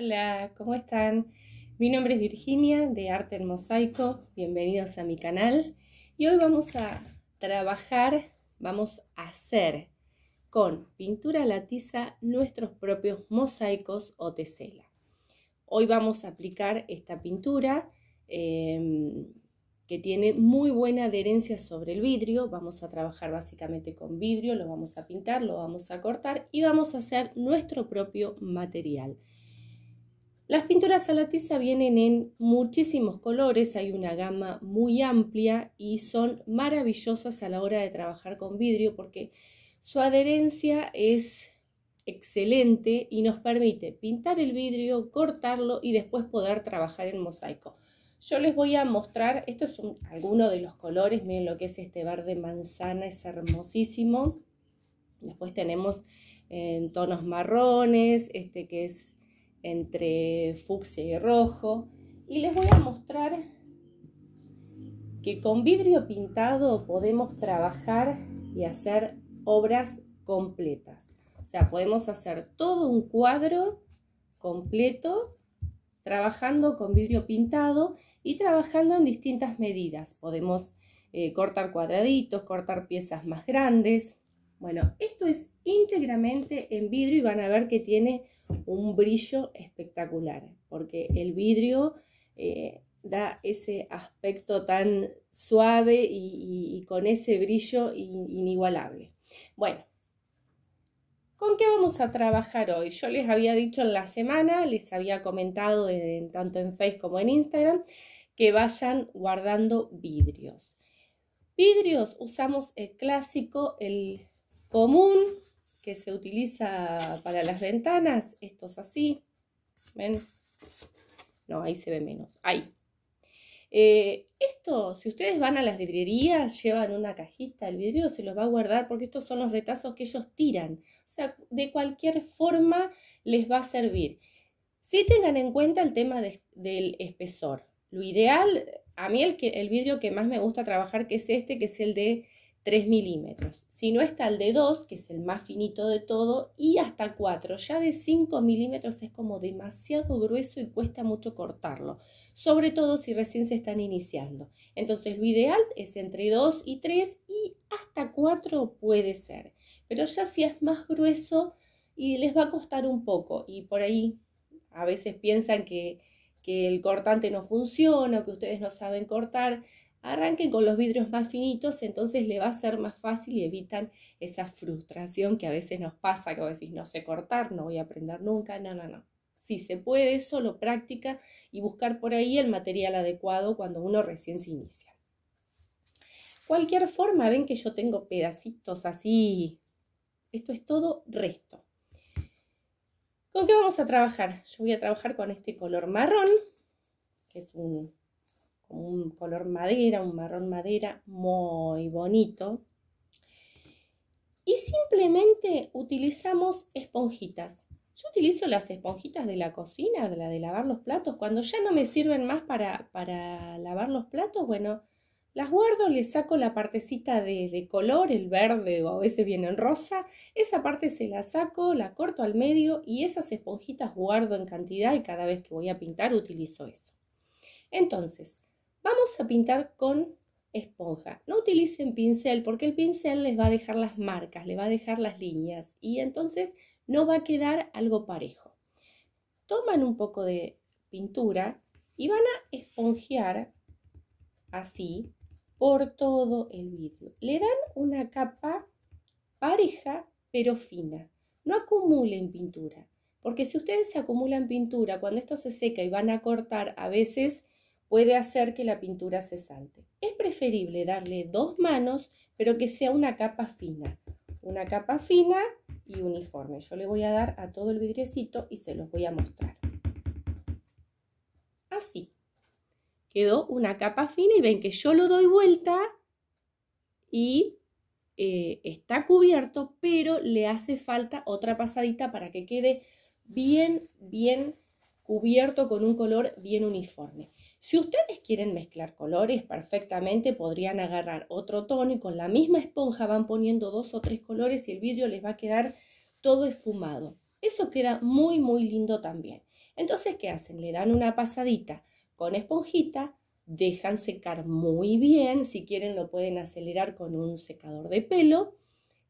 Hola, ¿cómo están? Mi nombre es Virginia de Arte en Mosaico. Bienvenidos a mi canal. Y hoy vamos a trabajar, vamos a hacer con pintura la nuestros propios mosaicos o tesela. Hoy vamos a aplicar esta pintura em, que tiene muy buena adherencia sobre el vidrio. Vamos a trabajar básicamente con vidrio, lo vamos a pintar, lo vamos a cortar y vamos a hacer nuestro propio material. Las pinturas a la tiza vienen en muchísimos colores, hay una gama muy amplia y son maravillosas a la hora de trabajar con vidrio porque su adherencia es excelente y nos permite pintar el vidrio, cortarlo y después poder trabajar en mosaico. Yo les voy a mostrar, esto es alguno de los colores, miren lo que es este verde manzana, es hermosísimo. Después tenemos en eh, tonos marrones, este que es entre fucsia y rojo. Y les voy a mostrar que con vidrio pintado podemos trabajar y hacer obras completas. O sea, podemos hacer todo un cuadro completo trabajando con vidrio pintado y trabajando en distintas medidas. Podemos eh, cortar cuadraditos, cortar piezas más grandes, bueno, esto es íntegramente en vidrio y van a ver que tiene un brillo espectacular, porque el vidrio eh, da ese aspecto tan suave y, con ese brillo inigualable. Bueno, ¿Con qué vamos a trabajar hoy? Yo les había dicho en la semana, les había comentado en, tanto en Facebook como en Instagram, que vayan guardando vidrios. Vidrios usamos el clásico, el común que se utiliza para las ventanas, estos así, ¿ven? No, ahí se ve menos, ahí. Eh, esto, si ustedes van a las vidrierías, llevan una cajita, el vidrio se los va a guardar porque estos son los retazos que ellos tiran. O sea, de cualquier forma les va a servir. Si tengan en cuenta el tema del espesor. Lo ideal, a mí el, el vidrio que más me gusta trabajar, que es este, que es el de 3 milímetros, si no está el de 2, que es el más finito de todo, y hasta 4. Ya de 5 milímetros es como demasiado grueso y cuesta mucho cortarlo, sobre todo si recién se están iniciando. Entonces lo ideal es entre 2 y 3 y hasta 4 puede ser, pero ya si es más grueso y les va a costar un poco y por ahí a veces piensan que, el cortante no funciona que ustedes no saben cortar, Arranquen con los vidrios más finitos, entonces le va a ser más fácil y evitan esa frustración que a veces nos pasa, que decís, no sé cortar, no voy a aprender nunca, no, no, no. Si se puede, solo práctica y buscar por ahí el material adecuado cuando uno recién se inicia. Cualquier forma, ven que yo tengo pedacitos así. Esto es todo resto. ¿Con qué vamos a trabajar? Yo voy a trabajar con este color marrón, que es un un color madera, un marrón madera muy bonito. Y simplemente utilizamos esponjitas. Yo utilizo las esponjitas de la cocina, de la de lavar los platos. Cuando ya no me sirven más para, para lavar los platos, bueno, las guardo, le saco la partecita de, de, color, el verde o a veces viene en rosa. Esa parte se la saco, la corto al medio y esas esponjitas guardo en cantidad y cada vez que voy a pintar utilizo eso. Entonces, Vamos a pintar con esponja. No utilicen pincel porque el pincel les va a dejar las marcas, les va a dejar las líneas y entonces no va a quedar algo parejo. Toman un poco de pintura y van a esponjear así por todo el vidrio. Le dan una capa pareja pero fina. No acumulen pintura, porque si ustedes se acumulan pintura, cuando esto se seca y van a cortar, a veces puede hacer que la pintura se salte. Es preferible darle dos manos, pero que sea una capa fina. Una capa fina y uniforme. Yo le voy a dar a todo el vidriecito y se los voy a mostrar. Así. Quedó una capa fina y ven que yo lo doy vuelta y eh, está cubierto, pero le hace falta otra pasadita para que quede bien, bien cubierto con un color bien uniforme. Si ustedes quieren mezclar colores, perfectamente podrían agarrar otro tono y con la misma esponja van poniendo dos o tres colores y el vidrio les va a quedar todo esfumado. Eso queda muy, muy lindo también. Entonces, ¿qué hacen? Le dan una pasadita con esponjita, dejan secar muy bien, si quieren lo pueden acelerar con un secador de pelo,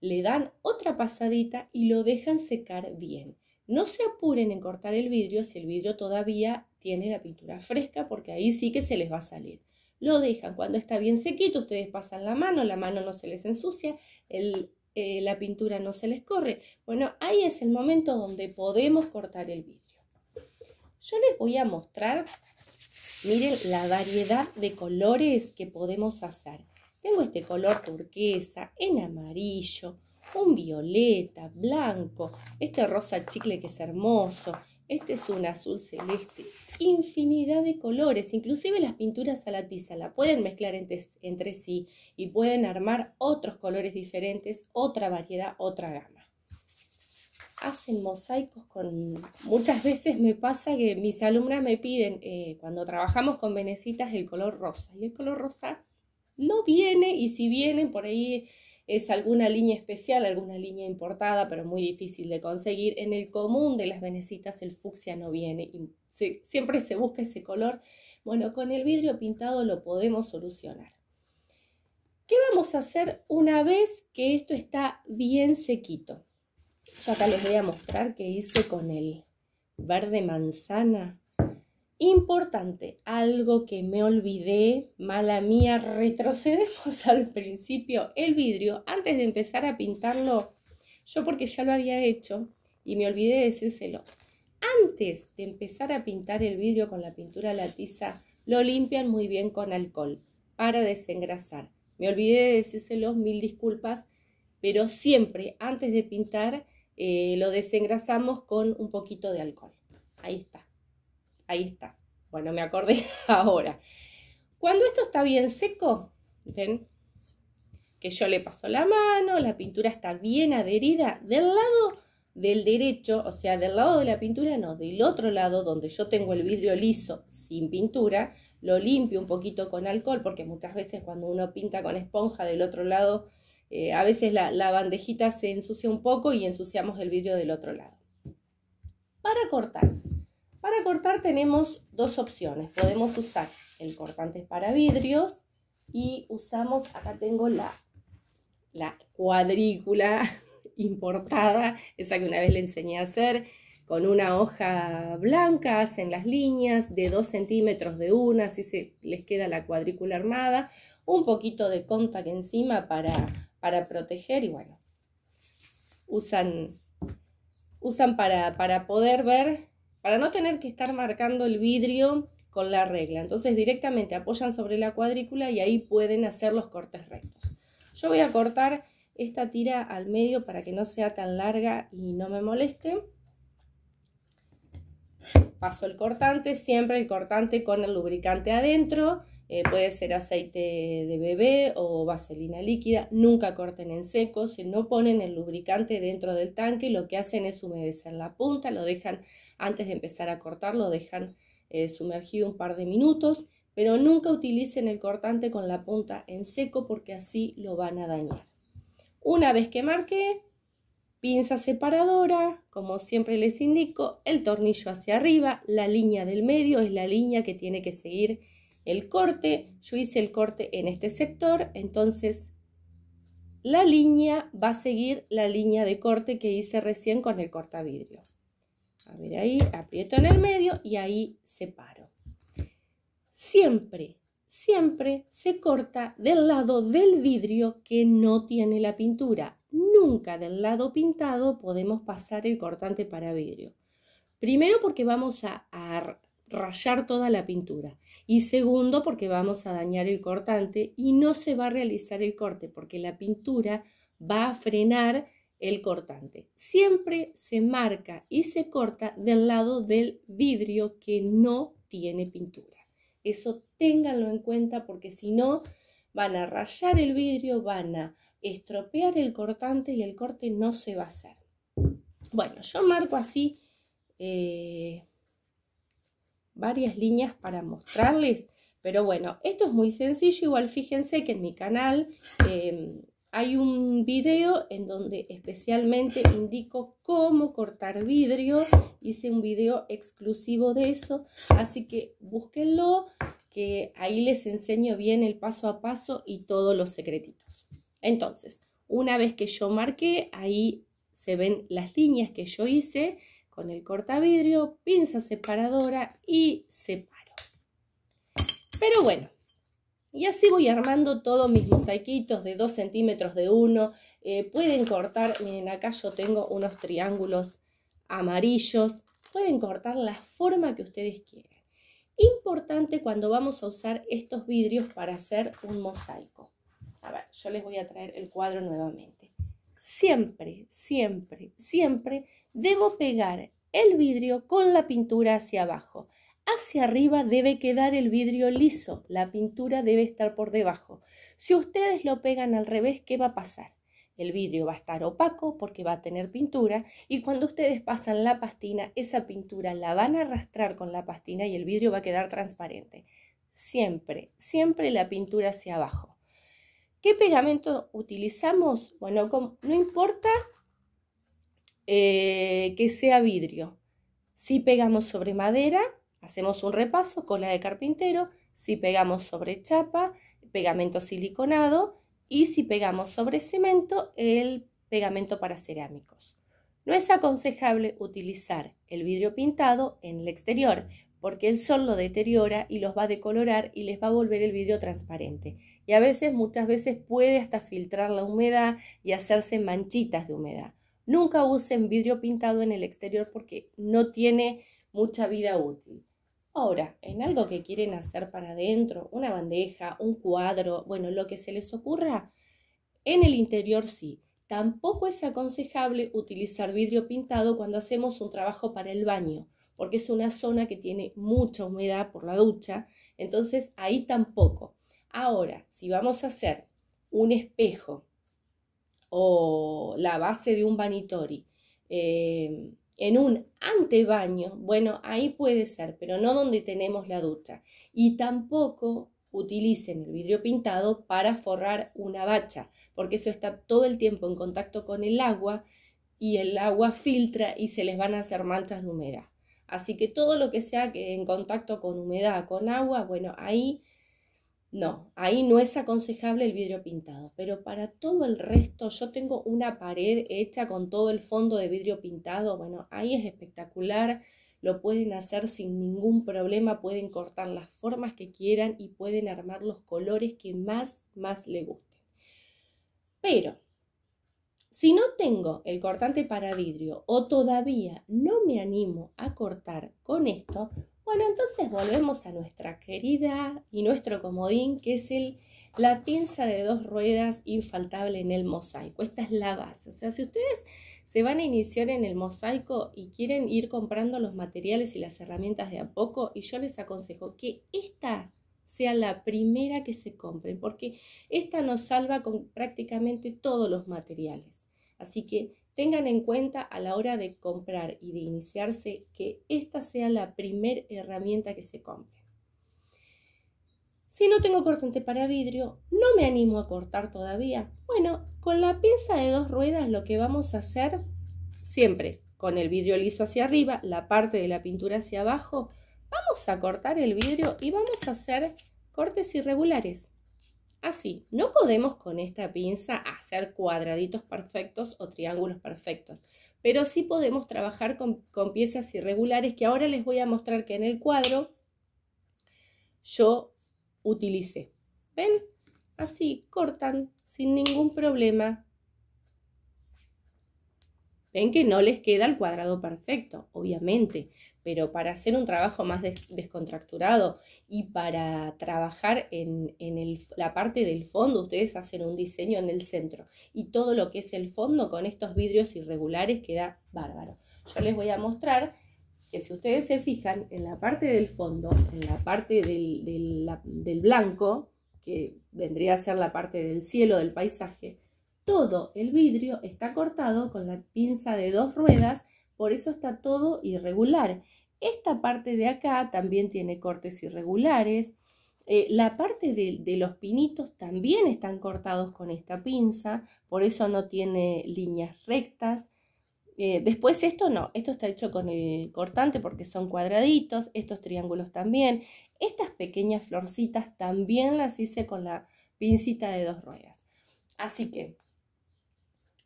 le dan otra pasadita y lo dejan secar bien. No se apuren en cortar el vidrio si el vidrio todavía tiene la pintura fresca porque ahí sí que se les va a salir. Lo dejan cuando está bien sequito, ustedes pasan la mano, la mano no se les ensucia, el, eh, la pintura no se les corre. Bueno, ahí es el momento donde podemos cortar el vidrio. Yo les voy a mostrar, miren la variedad de colores que podemos hacer. Tengo este color turquesa, en amarillo, un violeta, blanco, este rosa chicle que es hermoso, este es un azul celeste, infinidad de colores, inclusive las pinturas a la tiza la pueden mezclar entre, sí y pueden armar otros colores diferentes, otra variedad, otra gama. Hacen mosaicos con... Muchas veces me pasa que mis alumnas me piden, eh, cuando trabajamos con venecitas, el color rosa. Y el color rosa no viene y si vienen por ahí es alguna línea especial, alguna línea importada, pero muy difícil de conseguir. En el común de las venecitas el fucsia no viene y siempre se busca ese color. Bueno, con el vidrio pintado lo podemos solucionar. ¿Qué vamos a hacer una vez que esto está bien sequito? Yo acá les voy a mostrar que hice con el verde manzana importante, algo que me olvidé, mala mía, retrocedemos al principio el vidrio antes de empezar a pintarlo, yo porque ya lo había hecho y me olvidé de decírselo. Antes de empezar a pintar el vidrio con la pintura la lo limpian muy bien con alcohol para desengrasar. Me olvidé de decírselo, mil disculpas, pero siempre antes de pintar eh, lo desengrasamos con un poquito de alcohol. Ahí está ahí está. Bueno, me acordé ahora. Cuando esto está bien seco, ven que yo le paso la mano, la pintura está bien adherida del lado del derecho, o sea, del lado de la pintura, no, del otro lado donde yo tengo el vidrio liso sin pintura, lo limpio un poquito con alcohol, porque muchas veces cuando uno pinta con esponja del otro lado, eh, a veces la bandejita se ensucia un poco y ensuciamos el vidrio del otro lado. Para cortar, para cortar tenemos dos opciones. Podemos usar el cortante para vidrios y usamos, acá tengo la, cuadrícula importada, esa que una vez le enseñé a hacer. Con una hoja blanca hacen las líneas de 2 centímetros de una, así se les queda la cuadrícula armada. Un poquito de contact encima para, proteger y bueno, usan, usan para poder ver para no tener que estar marcando el vidrio con la regla. Entonces directamente apoyan sobre la cuadrícula y ahí pueden hacer los cortes rectos. Yo voy a cortar esta tira al medio para que no sea tan larga y no me moleste. Paso el cortante, siempre el cortante con el lubricante adentro eh, puede ser aceite de bebé o vaselina líquida. Nunca corten en seco. Si no ponen el lubricante dentro del tanque, lo que hacen es humedecer la punta. Lo dejan antes de empezar a cortar, lo dejan eh, sumergido un par de minutos. Pero nunca utilicen el cortante con la punta en seco porque así lo van a dañar. Una vez que marqué, pinza separadora, como siempre les indico, el tornillo hacia arriba, la línea del medio es la línea que tiene que seguir el corte, yo hice el corte en este sector, entonces la línea va a seguir la línea de corte que hice recién con el cortavidrio. A ver ahí, aprieto en el medio y ahí separo. Siempre, siempre se corta del lado del vidrio que no tiene la pintura. Nunca del lado pintado podemos pasar el cortante para vidrio. Primero porque vamos a, a rayar toda la pintura. Y segundo, porque vamos a dañar el cortante y no se va a realizar el corte, porque la pintura va a frenar el cortante. Siempre se marca y se corta del lado del vidrio que no tiene pintura. Eso ténganlo en cuenta porque si no, van a rayar el vidrio, van a estropear el cortante y el corte no se va a hacer. Bueno, yo marco así eh, varias líneas para mostrarles. Pero bueno, esto es muy sencillo. Igual fíjense que en mi canal em, hay un video en donde especialmente indico cómo cortar vidrio. Hice un video exclusivo de eso. Así que búsquenlo, que ahí les enseño bien el paso a paso y todos los secretitos. Entonces, una vez que yo marqué, ahí se ven las líneas que yo hice con el cortavidrio, pinza separadora y separo. Pero bueno, y así voy armando todos mis mosaiquitos de 2 centímetros de uno. Eh, pueden cortar, miren acá yo tengo unos triángulos amarillos. Pueden cortar la forma que ustedes quieran. Importante cuando vamos a usar estos vidrios para hacer un mosaico. A ver, yo les voy a traer el cuadro nuevamente. Siempre, siempre, siempre Debo pegar el vidrio con la pintura hacia abajo. Hacia arriba debe quedar el vidrio liso, la pintura debe estar por debajo. Si ustedes lo pegan al revés, ¿qué va a pasar? El vidrio va a estar opaco porque va a tener pintura y cuando ustedes pasan la pastina, esa pintura la van a arrastrar con la pastina y el vidrio va a quedar transparente. Siempre, siempre la pintura hacia abajo. ¿Qué pegamento utilizamos? Bueno, no importa eh, que sea vidrio. Si pegamos sobre madera, hacemos un repaso, con la de carpintero. Si pegamos sobre chapa, pegamento siliconado. Y si pegamos sobre cemento, el pegamento para cerámicos. No es aconsejable utilizar el vidrio pintado en el exterior porque el sol lo deteriora y los va a decolorar y les va a volver el vidrio transparente. Y a veces, muchas veces puede hasta filtrar la humedad y hacerse manchitas de humedad. Nunca usen vidrio pintado en el exterior porque no tiene mucha vida útil. Ahora, en algo que quieren hacer para adentro, una bandeja, un cuadro, bueno, lo que se les ocurra, en el interior sí. Tampoco es aconsejable utilizar vidrio pintado cuando hacemos un trabajo para el baño, porque es una zona que tiene mucha humedad por la ducha, entonces ahí tampoco. Ahora, si vamos a hacer un espejo o la base de un banitori, eh, en un antebaño, bueno, ahí puede ser, pero no donde tenemos la ducha. Y tampoco utilicen el vidrio pintado para forrar una bacha, porque eso está todo el tiempo en contacto con el agua y el agua filtra y se les van a hacer manchas de humedad. Así que todo lo que sea que en contacto con humedad, con agua, bueno, ahí no, ahí no es aconsejable el vidrio pintado, pero para todo el resto yo tengo una pared hecha con todo el fondo de vidrio pintado, bueno, ahí es espectacular, lo pueden hacer sin ningún problema, pueden cortar las formas que quieran y pueden armar los colores que más, más les gusten. Pero, si no tengo el cortante para vidrio o todavía no me animo a cortar con esto, bueno, entonces volvemos a nuestra querida y nuestro comodín, que es el, la pinza de dos ruedas infaltable en el mosaico. Esta es la base. O sea, si ustedes se van a iniciar en el mosaico y quieren ir comprando los materiales y las herramientas de a poco, y yo les aconsejo que esta sea la primera que se compren, porque esta nos salva con prácticamente todos los materiales. Así que Tengan en cuenta a la hora de comprar y de iniciarse que esta sea la primera herramienta que se compre. Si no tengo cortante para vidrio, no me animo a cortar todavía. Bueno, con la pinza de dos ruedas lo que vamos a hacer siempre, con el vidrio liso hacia arriba, la parte de la pintura hacia abajo, vamos a cortar el vidrio y vamos a hacer cortes irregulares así. No podemos con esta pinza hacer cuadraditos perfectos o triángulos perfectos, pero sí podemos trabajar con, piezas irregulares que ahora les voy a mostrar que en el cuadro yo utilicé. ¿Ven? Así cortan sin ningún problema Ven que no les queda el cuadrado perfecto, obviamente, pero para hacer un trabajo más descontracturado y para trabajar en, la parte del fondo, ustedes hacen un diseño en el centro y todo lo que es el fondo con estos vidrios irregulares queda bárbaro. Yo les voy a mostrar que si ustedes se fijan en la parte del fondo, en la parte del blanco, que vendría a ser la parte del cielo del paisaje, todo el vidrio está cortado con la pinza de dos ruedas, por eso está todo irregular. Esta parte de acá también tiene cortes irregulares. Eh, la parte de, los pinitos también están cortados con esta pinza, por eso no tiene líneas rectas. Eh, después esto no, esto está hecho con el cortante porque son cuadraditos, estos triángulos también. Estas pequeñas florcitas también las hice con la pincita de dos ruedas. Así que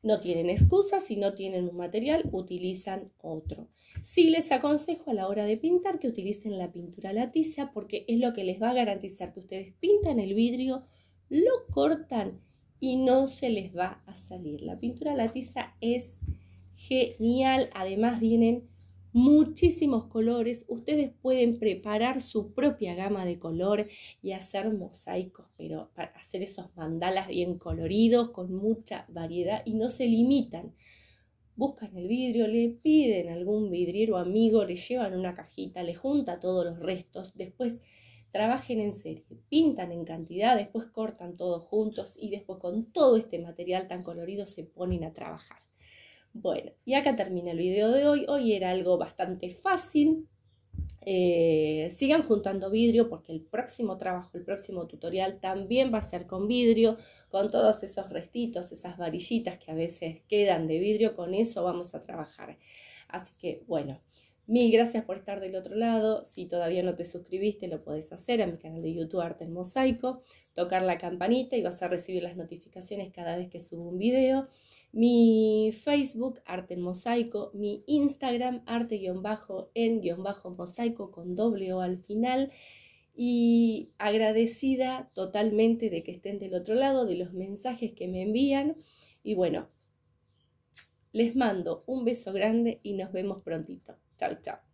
no tienen excusas, si no tienen un material, utilizan otro. Sí les aconsejo a la hora de pintar que utilicen la pintura latiza porque es lo que les va a garantizar que ustedes pintan el vidrio, lo cortan y no se les va a salir. La pintura latiza es genial, además vienen muchísimos colores, ustedes pueden preparar su propia gama de color y hacer mosaicos, pero para hacer esos mandalas bien coloridos, con mucha variedad y no se limitan. Buscan el vidrio, le piden a algún vidriero amigo, le llevan una cajita, le junta todos los restos, después trabajen en serie, pintan en cantidad, después cortan todos juntos y después con todo este material tan colorido se ponen a trabajar. Bueno, y acá termina el video de hoy. Hoy era algo bastante fácil. Eh, sigan juntando vidrio porque el próximo trabajo, el próximo tutorial también va a ser con vidrio, con todos esos restitos, esas varillitas que a veces quedan de vidrio, con eso vamos a trabajar. Así que bueno, mil gracias por estar del otro lado. Si todavía no te suscribiste, lo puedes hacer a mi canal de YouTube Arte en Mosaico, tocar la campanita y vas a recibir las notificaciones cada vez que subo un video mi Facebook Arte en Mosaico, mi Instagram arte-en-mosaico con doble o al final y agradecida totalmente de que estén del otro lado, de los mensajes que me envían y bueno, les mando un beso grande y nos vemos prontito. Chao, chao.